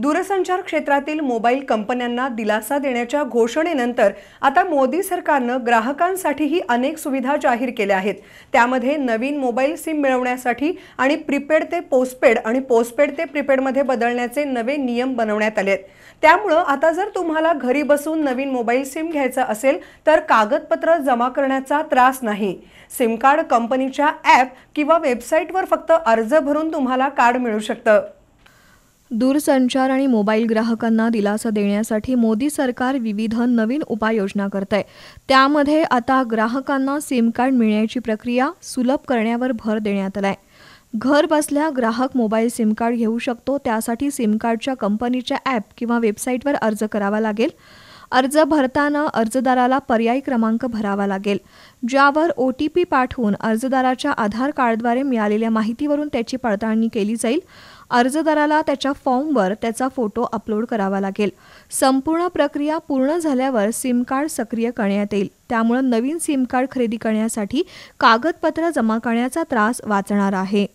दूरसंचार क्षेत्रातील मोबाईल कंपन्यांना दिलासा देण्याच्या घोषणेनंतर आता मोदी सरकारनं ग्राहकांसाठीही अनेक सुविधा जाहीर केल्या आहेत त्यामध्ये नवीन मोबाईल सिम मिळवण्यासाठी आणि प्रीपेड ते पोस्टपेड आणि पोस्टपेड ते प्रीपेडमध्ये बदलण्याचे नवे नियम बनवण्यात आले आहेत त्यामुळं आता जर तुम्हाला घरी बसून नवीन मोबाईल सिम घ्यायचं असेल तर कागदपत्र जमा करण्याचा त्रास नाही सिम कार्ड कंपनीच्या ॲप किंवा वेबसाईटवर फक्त अर्ज भरून तुम्हाला कार्ड मिळू शकतं दूरसंचार आणि मोबाईल ग्राहकांना दिलासा देण्यासाठी मोदी सरकार विविध नवीन उपाययोजना करत आहे त्यामध्ये आता ग्राहकांना सिम कार्ड मिळण्याची प्रक्रिया सुलभ करण्यावर भर देण्यात आला आहे घर बसल्या ग्राहक मोबाईल सिम कार्ड घेऊ शकतो त्यासाठी सिम कार्डच्या कंपनीच्या ॲप किंवा वेबसाईटवर अर्ज करावा लागेल अर्ज भरताना अर्जदाराला पर्याय क्रमांक भरावा लागेल ज्यावर ओ टी पी पाठवून अर्जदाराच्या आधार कार्डद्वारे मिळालेल्या माहितीवरून त्याची पडताळणी केली जाईल अर्जदाराला त्याच्या फॉर्मवर त्याचा फोटो अपलोड करावा लागेल संपूर्ण प्रक्रिया पूर्ण झाल्यावर सिम कार्ड सक्रिय करण्यात येईल त्यामुळे नवीन सिम कार्ड खरेदी करण्यासाठी कागदपत्र जमा करण्याचा त्रास वाचणार आहे